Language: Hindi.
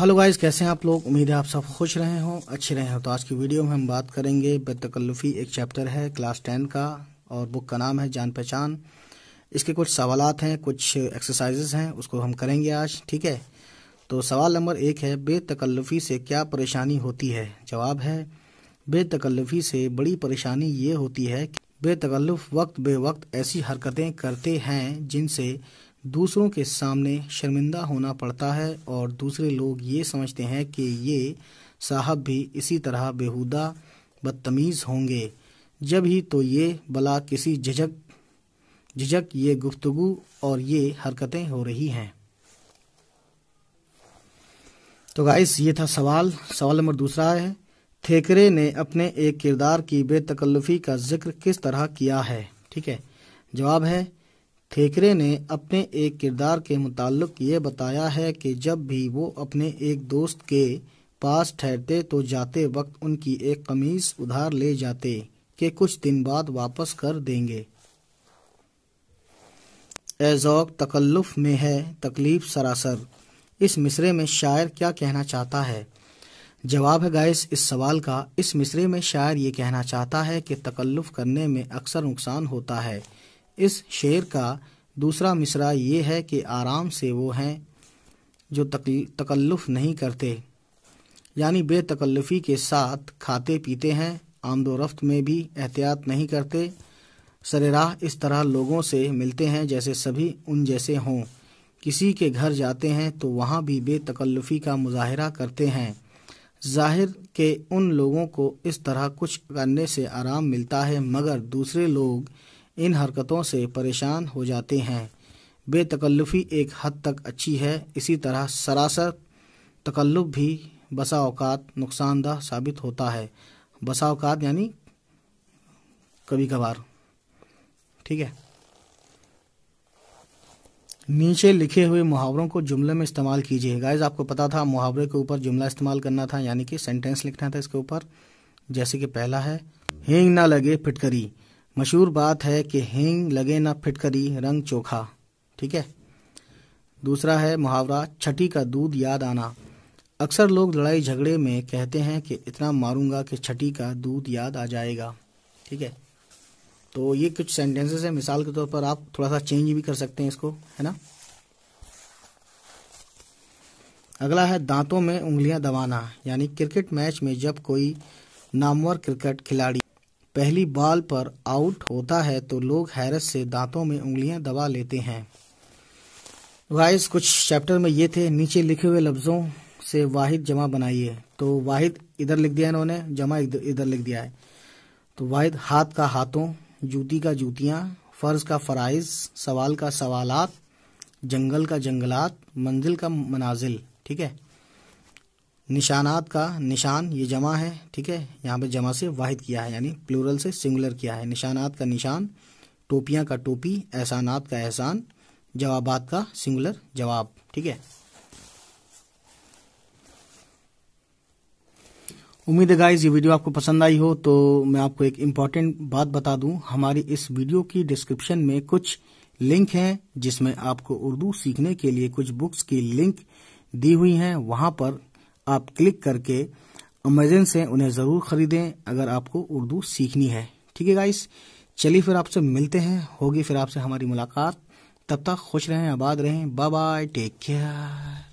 हेलो गाइस कैसे हैं आप लोग उम्मीद है आप सब खुश रहे हों अच्छे रहे हो तो आज की वीडियो में हम बात करेंगे बेतकल्लफ़ी एक चैप्टर है क्लास टेन का और बुक का नाम है जान पहचान इसके कुछ सवाल हैं कुछ एक्सरसाइज़ हैं उसको हम करेंगे आज ठीक है तो सवाल नंबर एक है बेतकल्लफ़ी से क्या परेशानी होती है जवाब है बेतकल्लफ़ी से बड़ी परेशानी ये होती है कि बेतकल्लुफ़ वक्त बे वक्त ऐसी हरकतें करते हैं जिनसे दूसरों के सामने शर्मिंदा होना पड़ता है और दूसरे लोग ये समझते हैं कि ये साहब भी इसी तरह बेहुदा बदतमीज़ होंगे जब ही तो ये भला किसी झिझक झिझक ये गुफ्तगु और ये हरकतें हो रही हैं तो गाइस ये था सवाल सवाल नंबर दूसरा है थेकरे ने अपने एक किरदार की बेतकल्लुफ़ी का जिक्र किस तरह किया है ठीक है जवाब है ठेकरे ने अपने एक किरदार के मुतालिक ये बताया है कि जब भी वो अपने एक दोस्त के पास ठहरते तो जाते वक्त उनकी एक कमीज उधार ले जाते कि कुछ दिन बाद वापस कर देंगे एजौक तकल्लुफ में है तकलीफ सरासर इस मिसरे में शायर क्या कहना चाहता है जवाब है गायस इस सवाल का इस मिसरे में शायर ये कहना चाहता है कि तकल्लुफ करने में अक्सर नुकसान होता है इस शेर का दूसरा मिसरा ये है कि आराम से वो हैं जो तकल्लुफ़ नहीं करते यानी बेतकल्लफ़ी के साथ खाते पीते हैं आमदोरफ्त में भी एहतियात नहीं करते सरेराह इस तरह लोगों से मिलते हैं जैसे सभी उन जैसे हों किसी के घर जाते हैं तो वहाँ भी बेतकल्लफ़ी का मुजाहरा करते हैं जाहिर के उन लोगों को इस तरह कुछ करने से आराम मिलता है मगर दूसरे लोग इन हरकतों से परेशान हो जाते हैं बेतकल्लुफ़ी एक हद तक अच्छी है इसी तरह सरासर तकल्लुफ भी बसा अवकात नुकसानदह साबित होता है बसा अवकात यानी कभी कभार ठीक है नीचे लिखे हुए मुहावरों को जुमले में इस्तेमाल कीजिए गाइज आपको पता था मुहावरे के ऊपर जुमला इस्तेमाल करना था यानी कि सेंटेंस लिखना था इसके ऊपर जैसे कि पहला है हेंग ना लगे फिटकरी मशहूर बात है कि हेंग लगे ना फिटकरी रंग चोखा ठीक है दूसरा है मुहावरा छठी का दूध याद आना अक्सर लोग लड़ाई झगड़े में कहते हैं कि इतना मारूंगा कि छठी का दूध याद आ जाएगा ठीक है तो ये कुछ सेंटेंसेस हैं मिसाल के तौर पर आप थोड़ा सा चेंज भी कर सकते हैं इसको है ना अगला है दांतों में उंगलियां दबाना यानी क्रिकेट मैच में जब कोई नामवर क्रिकेट खिलाड़ी पहली बॉल पर आउट होता है तो लोग हैरत से दांतों में उंगलियां दबा लेते हैं वाइस कुछ चैप्टर में ये थे नीचे लिखे हुए लफ्ज़ों से वाहिद जमा बनाइए तो वाहिद इधर लिख दिया इन्होंने जमा इधर लिख दिया है तो वाहिद हाथ का हाथों जूती का जूतियाँ फ़र्ज़ का फ़राइज़ सवाल का सवालात जंगल का जंगलात मंजिल का मनाजिल ठीक है निशानात का निशान ये जमा है ठीक है यहाँ पे जमा से वाहिद किया है यानी प्लूरल से सिंगुलर किया है निशानात का निशान टोपियाँ का टोपी एहसानात का एहसान जवाब का सिंगुलर जवाब ठीक है उम्मीद है गाइज ये वीडियो आपको पसंद आई हो तो मैं आपको एक इम्पॉर्टेंट बात बता दूं हमारी इस वीडियो की डिस्क्रिप्शन में कुछ लिंक हैं जिसमें आपको उर्दू सीखने के लिए कुछ बुक्स की लिंक दी हुई हैं वहां पर आप क्लिक करके अमेजन से उन्हें ज़रूर ख़रीदें अगर आपको उर्दू सीखनी है ठीक है गाइस चलिए फिर आपसे मिलते हैं होगी फिर आपसे हमारी मुलाकात तब तक खुश रहें आबाद रहें बाय बाय टेक केयर